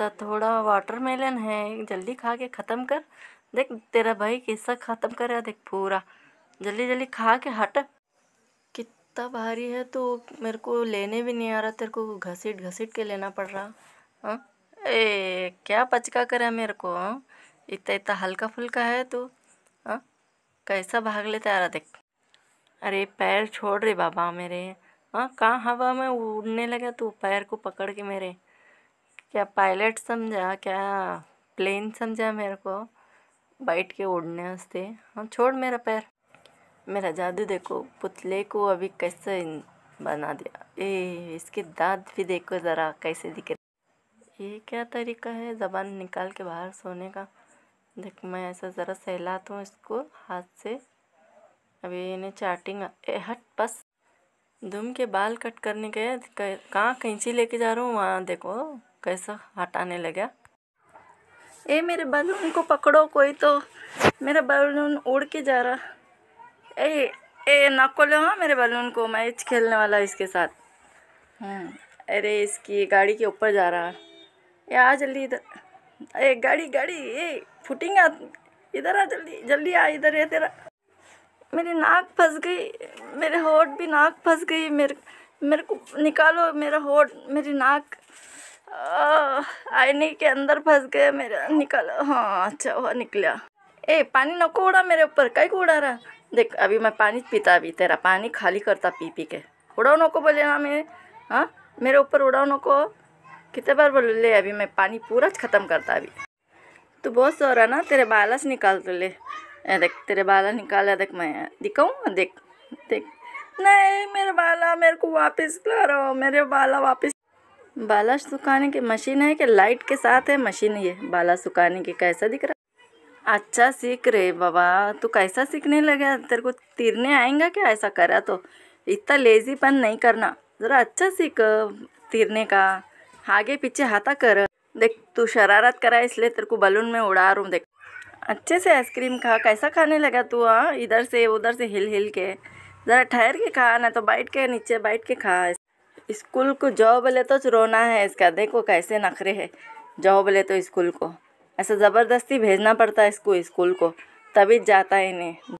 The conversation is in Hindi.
पिस्ता तो थोड़ा वाटरमेलन है जल्दी खा के ख़त्म कर देख तेरा भाई किस्सा ख़त्म कर रहा देख पूरा जल्दी जल्दी खा के हट कितना भारी है तो मेरे को लेने भी नहीं आ रहा तेरे को घसीट घसीट के लेना पड़ रहा हाँ ए क्या पचका करा मेरे को हाँ? इतना इतना हल्का फुल्का है तो हाँ कैसा भाग लेते आ रहा देख अरे पैर छोड़ रे बाबा मेरे हाँ कहाँ हवा में उड़ने लगा तू पैर को पकड़ के मेरे क्या पायलट समझा क्या प्लेन समझा मेरे को बैठ के उड़ने वास्ते हम हाँ, छोड़ मेरा पैर मेरा जादू देखो पुतले को अभी कैसे बना दिया ए इसके दांत भी देखो ज़रा कैसे दिख रहे ये क्या तरीका है ज़बान निकाल के बाहर सोने का देख मैं ऐसा ज़रा सहलाता हूँ इसको हाथ से अभी इन्हें चाटिंग ए हट बस धूम के बाल कट करने के कहाँ कैंची लेके जा रहा हूँ वहाँ देखो कैसा हटाने लगा ए मेरे बैलून को पकड़ो कोई तो मेरा बैलून उड़ के जा रहा ए ए को ले हाँ मेरे बैलून को मैच खेलने वाला इसके साथ हम्म, अरे इसकी गाड़ी के ऊपर जा रहा ए आ जल्दी इधर ए गाड़ी गाड़ी ए फुटेंगे इधर आ जल्दी जल्दी आ इधर है तेरा मेरी नाक फंस गई मेरे होठ भी नाक फंस गई मेरे मेरे को निकालो मेरा होठ मेरी नाक आईने के अंदर फंस गया मेरा निकाला हाँ अच्छा हुआ निकला ए पानी नको उड़ा मेरे ऊपर कहीं को उड़ा रहा देख अभी मैं पानी पीता अभी तेरा पानी खाली करता पी पी के उड़ाओ नको बोले ना मेरे हाँ मेरे ऊपर उड़ाओ नको कितने बार बोल ले अभी मैं पानी पूरा ख़त्म करता अभी तू बहुत सो रहा ना तेरे बाला से निकाल तो ले देख तेरे बाला निकाला देख मैं दिखाऊँ देख देख नहीं मेरे बाला मेरे को वापस ला रहा मेरे बाला वापस बाला सुखाने की मशीन है कि लाइट के साथ है मशीन ये बाला सुखाने की कैसा दिख रहा अच्छा सीख रहे बाबा तू कैसा सीखने लगा तेरे को तिरने आएगा क्या ऐसा करा तो इतना लेजीपन नहीं करना ज़रा अच्छा सीख तिरने का आगे पीछे हाथा कर देख तू शरारत करा इसलिए तेरे को बलून में उड़ा रहा देख अच्छे से आइसक्रीम खा कैसा खाने लगा तू हाँ इधर से उधर से हिल हिल के ज़रा ठहर के खा ना तो बैठ के नीचे बैठ के खा स्कूल को जाओ बोले तो रोना है इसका देखो कैसे नखरे है जाओ बोले तो स्कूल को ऐसा ज़बरदस्ती भेजना पड़ता है इसको स्कूल को तभी जाता है नहीं